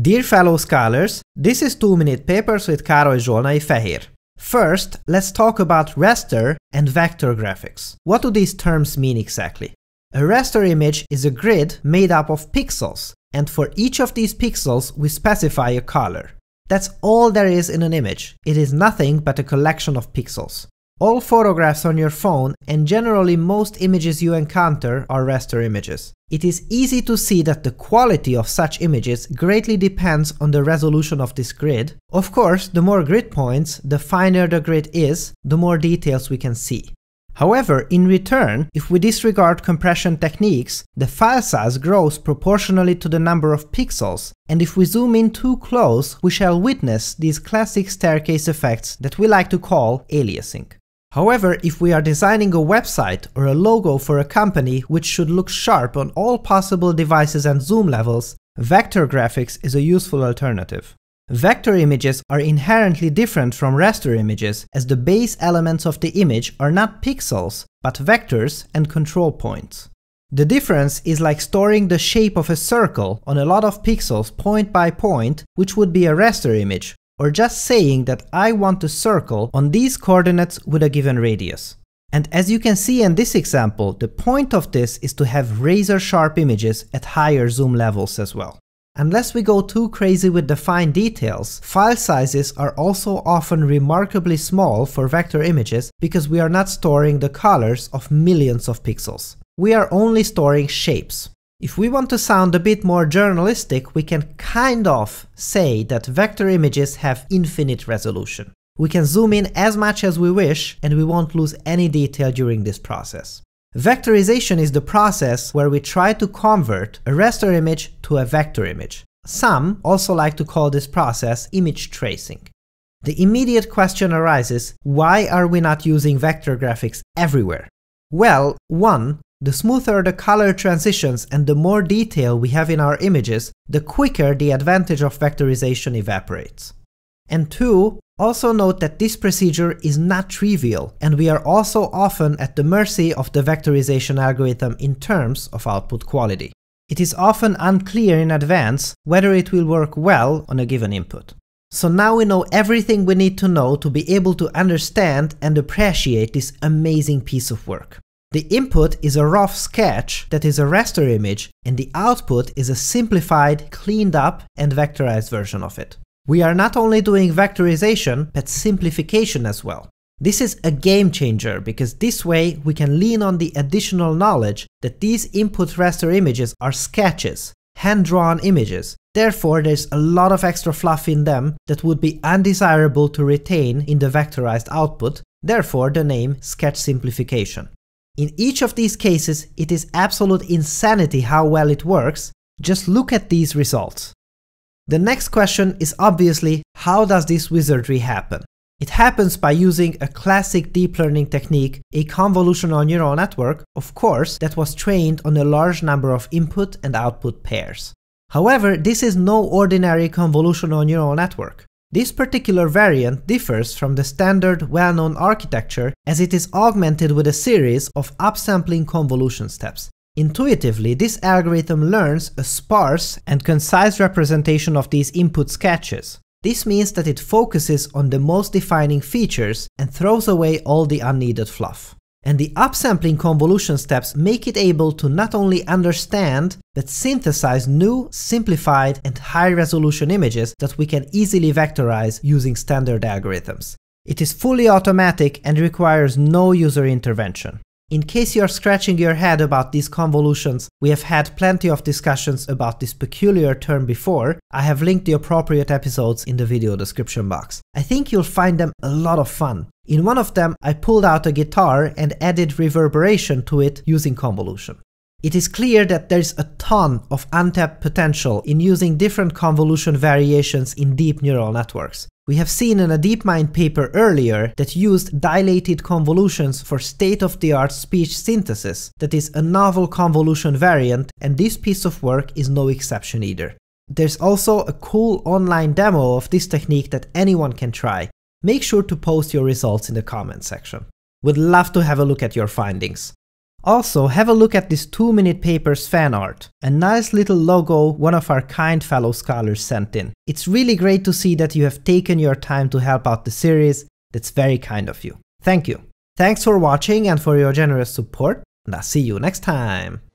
Dear fellow scholars, this is 2 Minute Papers with Károly Zsolnai Fehér. First, let's talk about raster and vector graphics. What do these terms mean exactly? A raster image is a grid made up of pixels, and for each of these pixels we specify a color. That's all there is in an image, it is nothing but a collection of pixels. All photographs on your phone and generally most images you encounter are raster images. It is easy to see that the quality of such images greatly depends on the resolution of this grid. Of course, the more grid points, the finer the grid is, the more details we can see. However, in return, if we disregard compression techniques, the file size grows proportionally to the number of pixels, and if we zoom in too close, we shall witness these classic staircase effects that we like to call aliasing. However, if we are designing a website or a logo for a company which should look sharp on all possible devices and zoom levels, vector graphics is a useful alternative. Vector images are inherently different from raster images as the base elements of the image are not pixels, but vectors and control points. The difference is like storing the shape of a circle on a lot of pixels point by point, which would be a raster image, or just saying that I want to circle on these coordinates with a given radius. And as you can see in this example, the point of this is to have razor sharp images at higher zoom levels as well. Unless we go too crazy with the fine details, file sizes are also often remarkably small for vector images because we are not storing the colors of millions of pixels. We are only storing shapes. If we want to sound a bit more journalistic, we can kind of say that vector images have infinite resolution. We can zoom in as much as we wish, and we won't lose any detail during this process. Vectorization is the process where we try to convert a raster image to a vector image. Some also like to call this process image tracing. The immediate question arises, why are we not using vector graphics everywhere? Well, one, the smoother the color transitions and the more detail we have in our images, the quicker the advantage of vectorization evaporates. And two, also note that this procedure is not trivial, and we are also often at the mercy of the vectorization algorithm in terms of output quality. It is often unclear in advance whether it will work well on a given input. So now we know everything we need to know to be able to understand and appreciate this amazing piece of work. The input is a rough sketch that is a raster image and the output is a simplified, cleaned up and vectorized version of it. We are not only doing vectorization, but simplification as well. This is a game changer because this way we can lean on the additional knowledge that these input raster images are sketches, hand-drawn images. Therefore, there's a lot of extra fluff in them that would be undesirable to retain in the vectorized output, therefore the name sketch simplification. In each of these cases, it is absolute insanity how well it works, just look at these results. The next question is obviously, how does this wizardry happen? It happens by using a classic deep learning technique, a convolutional neural network, of course, that was trained on a large number of input and output pairs. However, this is no ordinary convolutional neural network. This particular variant differs from the standard well-known architecture as it is augmented with a series of upsampling convolution steps. Intuitively, this algorithm learns a sparse and concise representation of these input sketches. This means that it focuses on the most defining features and throws away all the unneeded fluff. And the upsampling convolution steps make it able to not only understand, but synthesize new, simplified, and high-resolution images that we can easily vectorize using standard algorithms. It is fully automatic and requires no user intervention. In case you're scratching your head about these convolutions, we have had plenty of discussions about this peculiar term before, I have linked the appropriate episodes in the video description box. I think you'll find them a lot of fun. In one of them, I pulled out a guitar and added reverberation to it using convolution. It is clear that there's a ton of untapped potential in using different convolution variations in deep neural networks. We have seen in a DeepMind paper earlier that used dilated convolutions for state-of-the-art speech synthesis, that is a novel convolution variant, and this piece of work is no exception either. There's also a cool online demo of this technique that anyone can try. Make sure to post your results in the comment section. Would love to have a look at your findings. Also, have a look at this 2 minute paper's fan art. A nice little logo one of our kind fellow scholars sent in. It's really great to see that you have taken your time to help out the series. That's very kind of you. Thank you. Thanks for watching and for your generous support, and I'll see you next time.